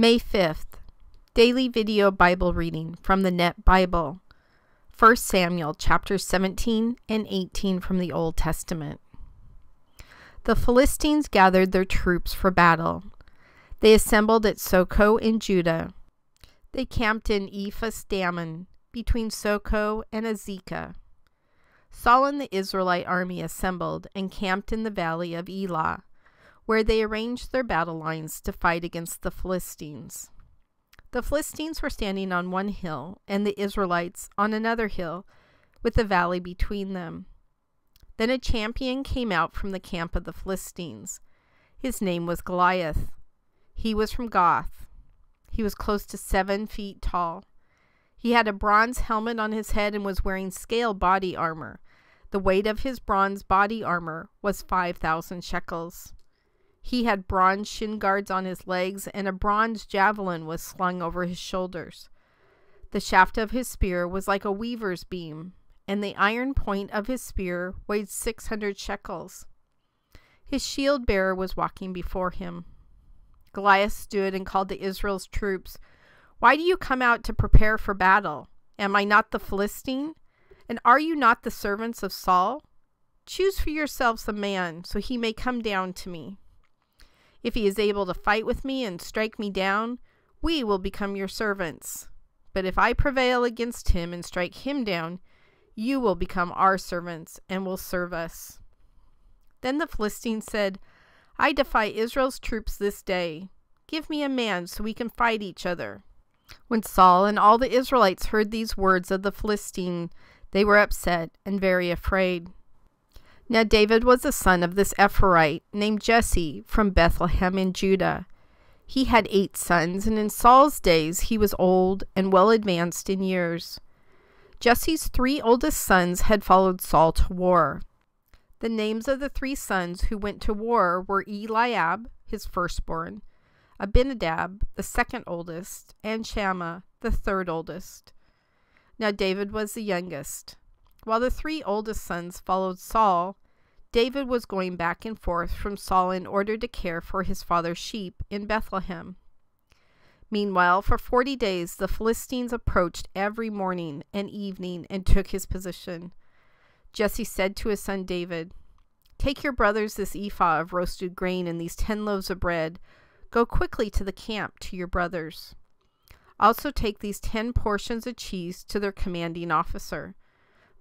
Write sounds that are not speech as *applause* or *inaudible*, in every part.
May 5th, Daily Video Bible Reading from the Net Bible, 1 Samuel chapters 17 and 18 from the Old Testament. The Philistines gathered their troops for battle. They assembled at Soko in Judah. They camped in Ephes Damon between Soko and Azekah. Saul and the Israelite army assembled and camped in the valley of Elah where they arranged their battle lines to fight against the Philistines. The Philistines were standing on one hill, and the Israelites on another hill, with the valley between them. Then a champion came out from the camp of the Philistines. His name was Goliath. He was from Goth. He was close to seven feet tall. He had a bronze helmet on his head and was wearing scale body armor. The weight of his bronze body armor was 5,000 shekels. He had bronze shin guards on his legs, and a bronze javelin was slung over his shoulders. The shaft of his spear was like a weaver's beam, and the iron point of his spear weighed six hundred shekels. His shield bearer was walking before him. Goliath stood and called to Israel's troops, Why do you come out to prepare for battle? Am I not the Philistine? And are you not the servants of Saul? Choose for yourselves a man, so he may come down to me. If he is able to fight with me and strike me down, we will become your servants. But if I prevail against him and strike him down, you will become our servants and will serve us. Then the Philistine said, I defy Israel's troops this day. Give me a man so we can fight each other. When Saul and all the Israelites heard these words of the Philistine, they were upset and very afraid. Now David was the son of this Ephorite named Jesse, from Bethlehem in Judah. He had eight sons, and in Saul's days he was old and well advanced in years. Jesse's three oldest sons had followed Saul to war. The names of the three sons who went to war were Eliab, his firstborn, Abinadab, the second oldest, and Shammah, the third oldest. Now David was the youngest. While the three oldest sons followed Saul, David was going back and forth from Saul in order to care for his father's sheep in Bethlehem. Meanwhile, for forty days the Philistines approached every morning and evening and took his position. Jesse said to his son David, Take your brothers this ephah of roasted grain and these ten loaves of bread. Go quickly to the camp to your brothers. Also take these ten portions of cheese to their commanding officer.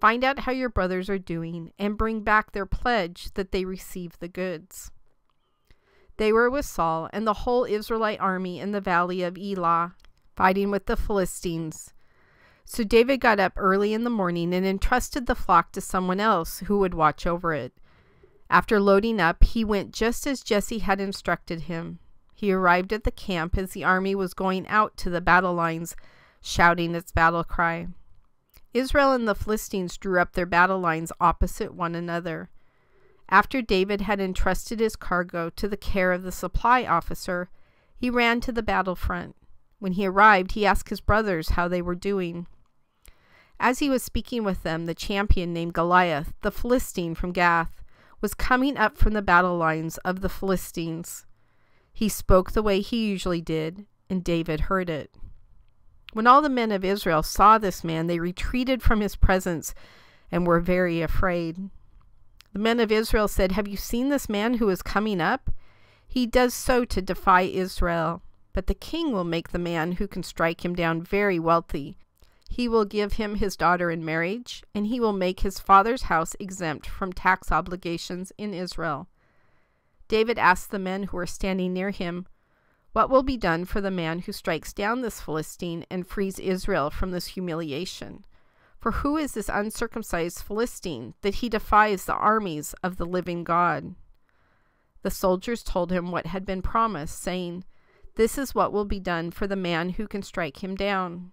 Find out how your brothers are doing and bring back their pledge that they received the goods. They were with Saul and the whole Israelite army in the valley of Elah, fighting with the Philistines. So David got up early in the morning and entrusted the flock to someone else who would watch over it. After loading up, he went just as Jesse had instructed him. He arrived at the camp as the army was going out to the battle lines, shouting its battle cry. Israel and the Philistines drew up their battle lines opposite one another. After David had entrusted his cargo to the care of the supply officer, he ran to the battle front. When he arrived, he asked his brothers how they were doing. As he was speaking with them, the champion named Goliath, the Philistine from Gath, was coming up from the battle lines of the Philistines. He spoke the way he usually did, and David heard it. When all the men of Israel saw this man, they retreated from his presence and were very afraid. The men of Israel said, Have you seen this man who is coming up? He does so to defy Israel. But the king will make the man who can strike him down very wealthy. He will give him his daughter in marriage, and he will make his father's house exempt from tax obligations in Israel. David asked the men who were standing near him, what will be done for the man who strikes down this Philistine and frees Israel from this humiliation? For who is this uncircumcised Philistine that he defies the armies of the living God? The soldiers told him what had been promised, saying, This is what will be done for the man who can strike him down.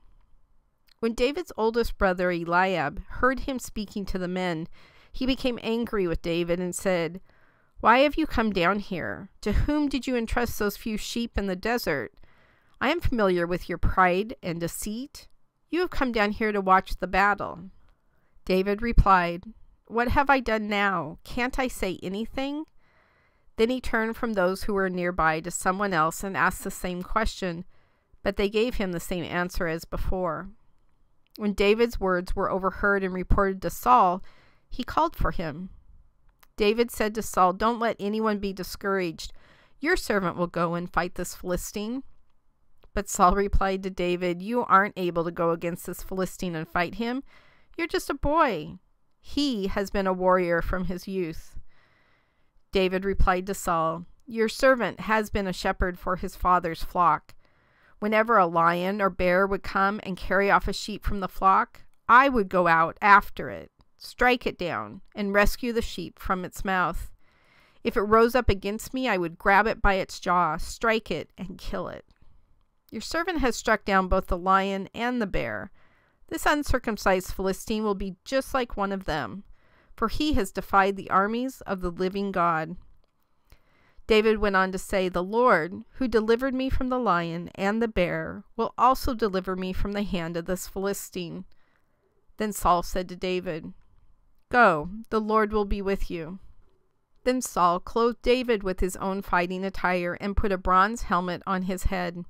When David's oldest brother Eliab heard him speaking to the men, he became angry with David and said, why have you come down here? To whom did you entrust those few sheep in the desert? I am familiar with your pride and deceit. You have come down here to watch the battle. David replied, What have I done now? Can't I say anything? Then he turned from those who were nearby to someone else and asked the same question, but they gave him the same answer as before. When David's words were overheard and reported to Saul, he called for him. David said to Saul, Don't let anyone be discouraged. Your servant will go and fight this Philistine. But Saul replied to David, You aren't able to go against this Philistine and fight him. You're just a boy. He has been a warrior from his youth. David replied to Saul, Your servant has been a shepherd for his father's flock. Whenever a lion or bear would come and carry off a sheep from the flock, I would go out after it strike it down, and rescue the sheep from its mouth. If it rose up against me, I would grab it by its jaw, strike it, and kill it. Your servant has struck down both the lion and the bear. This uncircumcised Philistine will be just like one of them, for he has defied the armies of the living God. David went on to say, The Lord, who delivered me from the lion and the bear, will also deliver me from the hand of this Philistine. Then Saul said to David, Go, the Lord will be with you. Then Saul clothed David with his own fighting attire and put a bronze helmet on his head.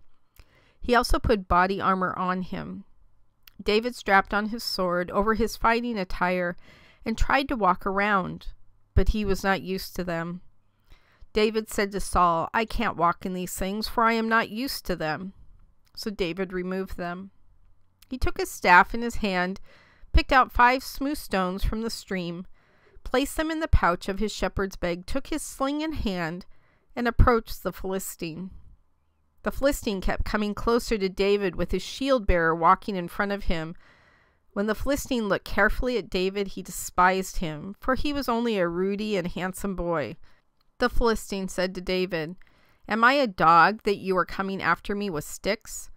He also put body armor on him. David strapped on his sword over his fighting attire and tried to walk around, but he was not used to them. David said to Saul, I can't walk in these things, for I am not used to them. So David removed them. He took his staff in his hand picked out five smooth stones from the stream, placed them in the pouch of his shepherd's bag, took his sling in hand, and approached the Philistine. The Philistine kept coming closer to David with his shield bearer walking in front of him. When the Philistine looked carefully at David, he despised him, for he was only a ruddy and handsome boy. The Philistine said to David, Am I a dog that you are coming after me with sticks?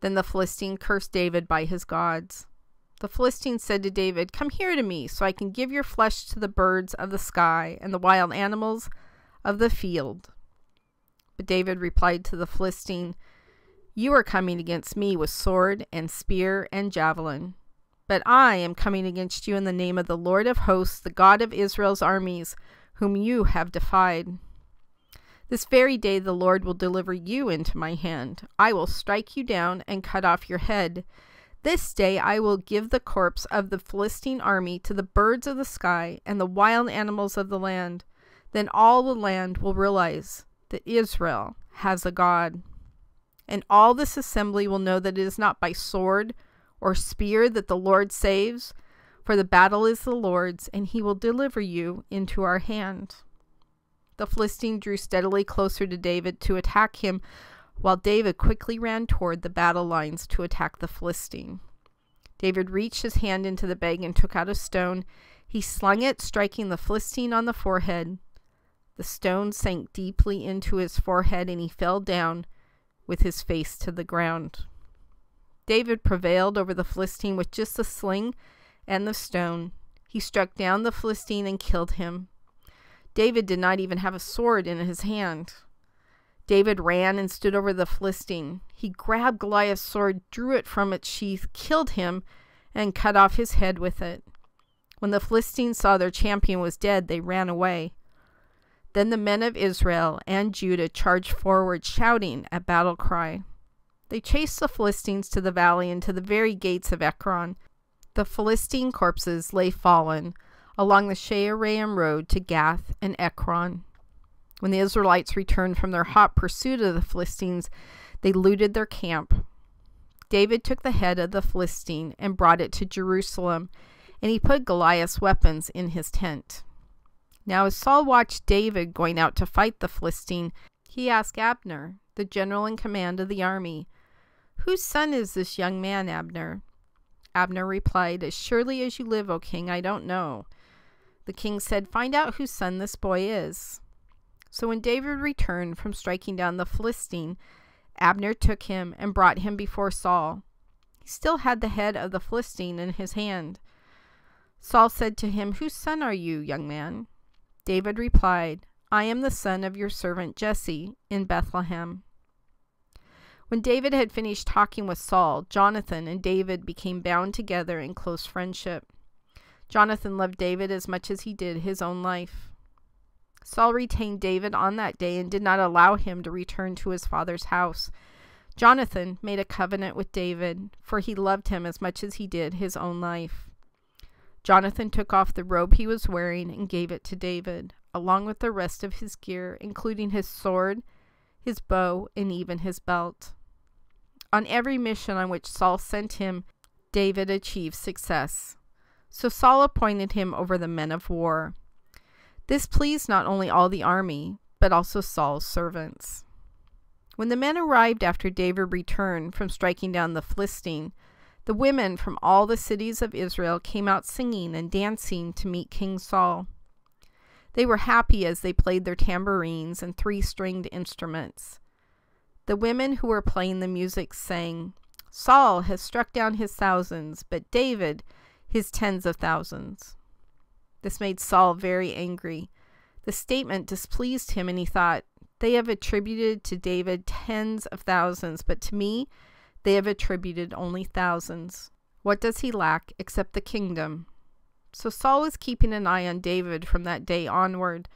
Then the Philistine cursed David by his gods. The Philistine said to David, Come here to me, so I can give your flesh to the birds of the sky and the wild animals of the field. But David replied to the Philistine, You are coming against me with sword and spear and javelin. But I am coming against you in the name of the Lord of hosts, the God of Israel's armies, whom you have defied. This very day the Lord will deliver you into my hand. I will strike you down and cut off your head this day I will give the corpse of the Philistine army to the birds of the sky and the wild animals of the land. Then all the land will realize that Israel has a God. And all this assembly will know that it is not by sword or spear that the Lord saves, for the battle is the Lord's, and he will deliver you into our hand. The Philistine drew steadily closer to David to attack him, while David quickly ran toward the battle lines to attack the Philistine. David reached his hand into the bag and took out a stone. He slung it, striking the Philistine on the forehead. The stone sank deeply into his forehead and he fell down with his face to the ground. David prevailed over the Philistine with just the sling and the stone. He struck down the Philistine and killed him. David did not even have a sword in his hand. David ran and stood over the Philistine. He grabbed Goliath's sword, drew it from its sheath, killed him, and cut off his head with it. When the Philistines saw their champion was dead, they ran away. Then the men of Israel and Judah charged forward, shouting a battle cry. They chased the Philistines to the valley and to the very gates of Ekron. The Philistine corpses lay fallen along the Shearim road to Gath and Ekron. When the Israelites returned from their hot pursuit of the Philistines, they looted their camp. David took the head of the Philistine and brought it to Jerusalem, and he put Goliath's weapons in his tent. Now, as Saul watched David going out to fight the Philistine, he asked Abner, the general in command of the army, Whose son is this young man, Abner? Abner replied, As surely as you live, O king, I don't know. The king said, Find out whose son this boy is. So when David returned from striking down the Philistine, Abner took him and brought him before Saul. He still had the head of the Philistine in his hand. Saul said to him, Whose son are you, young man? David replied, I am the son of your servant Jesse in Bethlehem. When David had finished talking with Saul, Jonathan and David became bound together in close friendship. Jonathan loved David as much as he did his own life. Saul retained David on that day and did not allow him to return to his father's house. Jonathan made a covenant with David, for he loved him as much as he did his own life. Jonathan took off the robe he was wearing and gave it to David, along with the rest of his gear, including his sword, his bow, and even his belt. On every mission on which Saul sent him, David achieved success. So Saul appointed him over the men of war. This pleased not only all the army, but also Saul's servants. When the men arrived after David returned from striking down the Philistine, the women from all the cities of Israel came out singing and dancing to meet King Saul. They were happy as they played their tambourines and three stringed instruments. The women who were playing the music sang, Saul has struck down his thousands, but David his tens of thousands. This made Saul very angry. The statement displeased him, and he thought, They have attributed to David tens of thousands, but to me they have attributed only thousands. What does he lack except the kingdom? So Saul was keeping an eye on David from that day onward.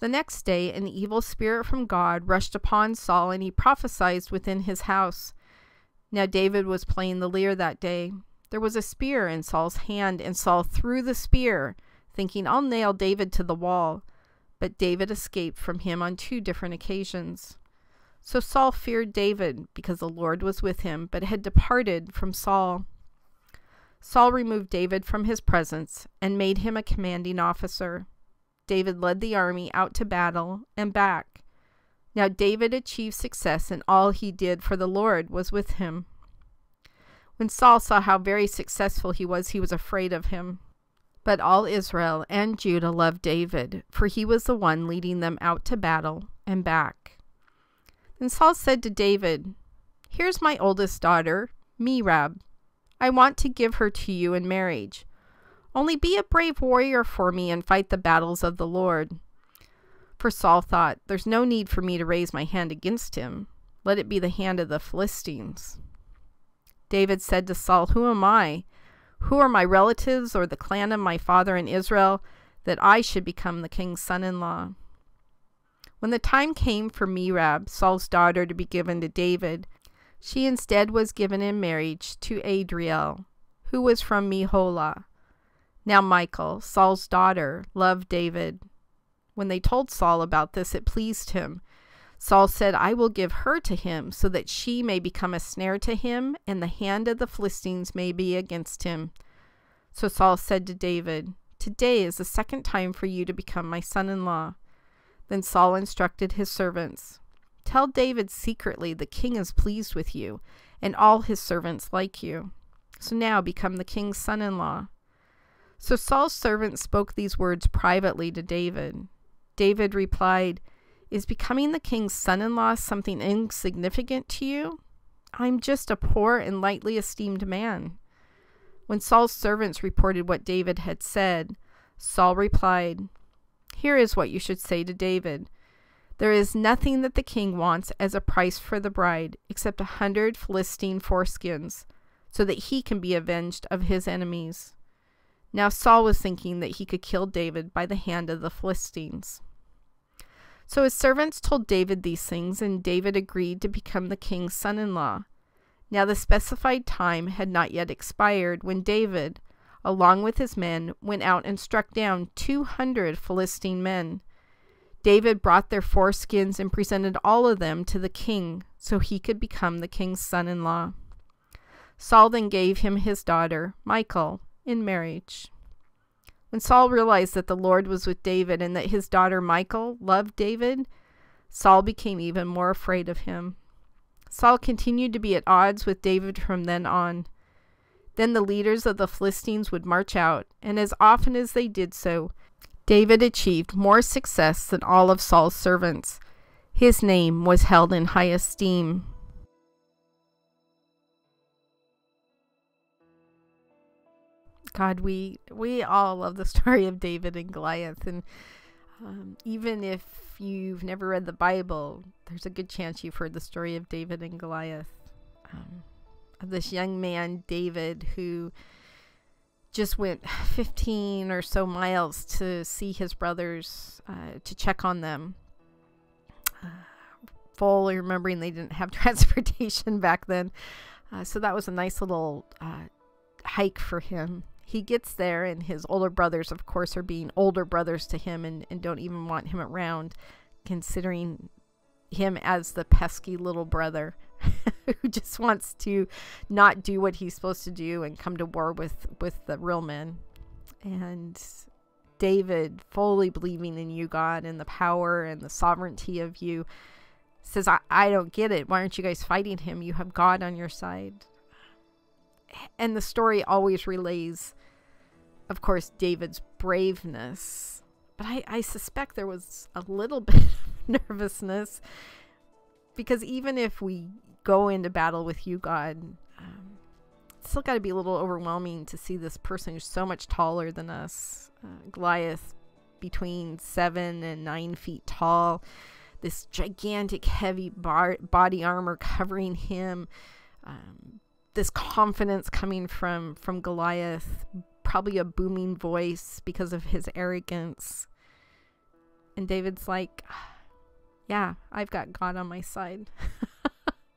The next day, an evil spirit from God rushed upon Saul, and he prophesied within his house. Now David was playing the lyre that day. There was a spear in Saul's hand, and Saul threw the spear thinking, I'll nail David to the wall. But David escaped from him on two different occasions. So Saul feared David, because the Lord was with him, but had departed from Saul. Saul removed David from his presence and made him a commanding officer. David led the army out to battle and back. Now David achieved success, and all he did, for the Lord was with him. When Saul saw how very successful he was, he was afraid of him. But all Israel and Judah loved David, for he was the one leading them out to battle and back. Then Saul said to David, Here's my oldest daughter, Merab. I want to give her to you in marriage. Only be a brave warrior for me and fight the battles of the Lord. For Saul thought, There's no need for me to raise my hand against him. Let it be the hand of the Philistines. David said to Saul, Who am I? Who are my relatives or the clan of my father in Israel that I should become the king's son in law? When the time came for Merab, Saul's daughter, to be given to David, she instead was given in marriage to Adriel, who was from Meholah. Now Michael, Saul's daughter, loved David. When they told Saul about this, it pleased him, Saul said, I will give her to him, so that she may become a snare to him, and the hand of the Philistines may be against him. So Saul said to David, Today is the second time for you to become my son in law. Then Saul instructed his servants, Tell David secretly the king is pleased with you, and all his servants like you. So now become the king's son in law. So Saul's servants spoke these words privately to David. David replied, is becoming the king's son in law something insignificant to you? I'm just a poor and lightly esteemed man. When Saul's servants reported what David had said, Saul replied, Here is what you should say to David. There is nothing that the king wants as a price for the bride except a hundred Philistine foreskins, so that he can be avenged of his enemies. Now Saul was thinking that he could kill David by the hand of the Philistines. So his servants told David these things, and David agreed to become the king's son in law. Now the specified time had not yet expired when David, along with his men, went out and struck down two hundred Philistine men. David brought their foreskins and presented all of them to the king so he could become the king's son in law. Saul then gave him his daughter, Michal, in marriage. When Saul realized that the Lord was with David and that his daughter Michal loved David, Saul became even more afraid of him. Saul continued to be at odds with David from then on. Then the leaders of the Philistines would march out, and as often as they did so, David achieved more success than all of Saul's servants. His name was held in high esteem. God, we we all love the *laughs* story of David and Goliath, and um, even if you've never read the Bible, there's a good chance you've heard the story of David and Goliath, um, this young man David who just went *sighs* 15 or so miles to see his brothers uh, to check on them. Uh, fully remembering they didn't have *laughs* transportation back then. Uh, so that was a nice little uh, hike for him he gets there, and his older brothers, of course, are being older brothers to him and, and don't even want him around, considering him as the pesky little brother *laughs* who just wants to not do what he's supposed to do and come to war with with the real men and david fully believing in you god and the power and the sovereignty of you says i, I don't get it why aren't you guys fighting him you have god on your side and the story always relays, of course, David's braveness. But I, I suspect there was a little *laughs* bit of nervousness because even if we go into battle with you, God, um, still got to be a little overwhelming to see this person who's so much taller than us, uh, Goliath, between seven and nine feet tall, this gigantic, heavy bar- body armor covering him. Um, this confidence coming from from Goliath, probably a booming voice because of his arrogance. And David's like, *sighs* "Yeah, I've got God on my side.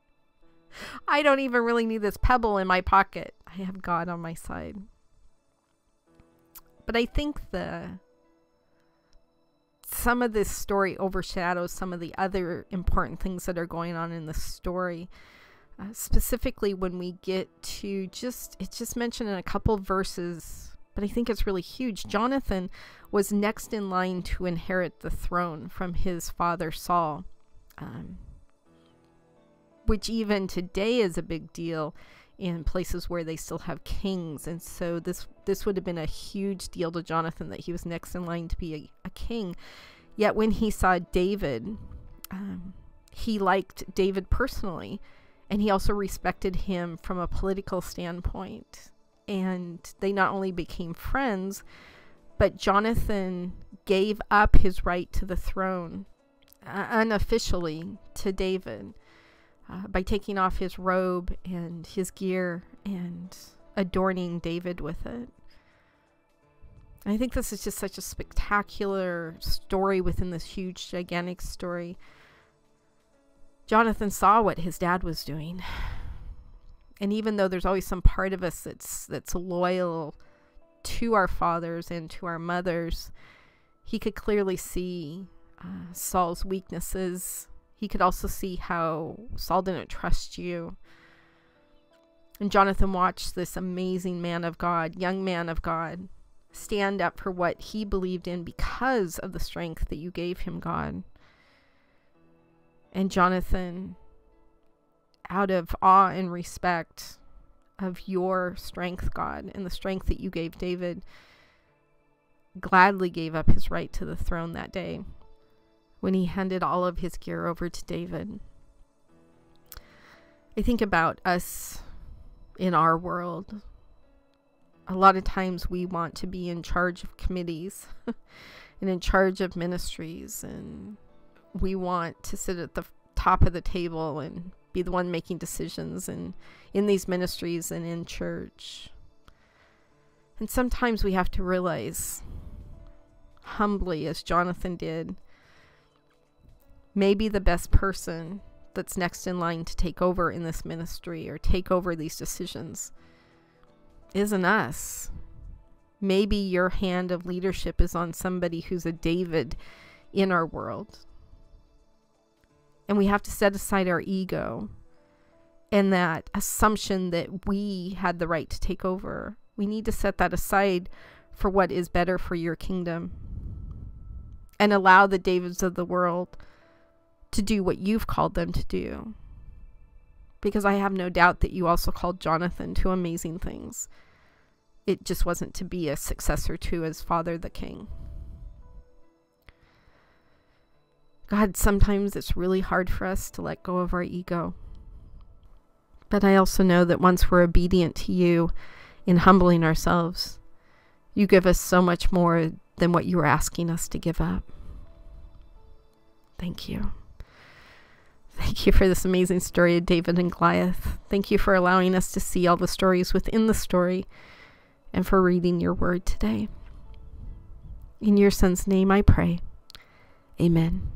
*laughs* I don't even really need this pebble in my pocket. I have God on my side." But I think the some of this story overshadows some of the other important things that are going on in the story. Uh, specifically when we get to just it's just mentioned in a couple verses but i think it's really huge jonathan was next in line to inherit the throne from his father saul um, which even today is a big deal in places where they still have kings and so this this would have been a huge deal to jonathan that he was next in line to be a, a king yet when he saw david um, he liked david personally and he also respected him from a political standpoint. And they not only became friends, but Jonathan gave up his right to the throne uh, unofficially to David uh, by taking off his robe and his gear and adorning David with it. I think this is just such a spectacular story within this huge, gigantic story. Jonathan saw what his dad was doing. And even though there's always some part of us that's that's loyal to our fathers and to our mothers, he could clearly see uh, Saul's weaknesses. He could also see how Saul didn't trust you. And Jonathan watched this amazing man of God, young man of God, stand up for what he believed in because of the strength that you gave him, God and Jonathan out of awe and respect of your strength, God, and the strength that you gave David, gladly gave up his right to the throne that day when he handed all of his gear over to David. I think about us in our world. A lot of times we want to be in charge of committees *laughs* and in charge of ministries and we want to sit at the top of the table and be the one making decisions and in these ministries and in church. And sometimes we have to realize humbly as Jonathan did maybe the best person that's next in line to take over in this ministry or take over these decisions isn't us. Maybe your hand of leadership is on somebody who's a David in our world and we have to set aside our ego and that assumption that we had the right to take over. We need to set that aside for what is better for your kingdom and allow the Davids of the world to do what you've called them to do. Because I have no doubt that you also called Jonathan to amazing things. It just wasn't to be a successor to his father, the king. God, sometimes it's really hard for us to let go of our ego. But I also know that once we're obedient to you in humbling ourselves, you give us so much more than what you were asking us to give up. Thank you. Thank you for this amazing story of David and Goliath. Thank you for allowing us to see all the stories within the story and for reading your word today. In your son's name I pray. Amen.